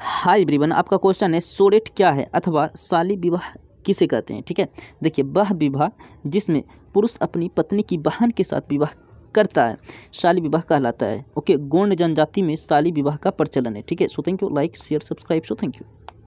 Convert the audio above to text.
हाय ब्रिवन आपका क्वेश्चन है सोरेट क्या है अथवा साली विवाह किसे कहते हैं ठीक है देखिए वह विवाह जिसमें पुरुष अपनी पत्नी की बहन के साथ विवाह करता है शाली विवाह कहलाता है ओके गोंड जनजाति में शाली विवाह का प्रचलन है ठीक है so thank you like share subscribe so thank you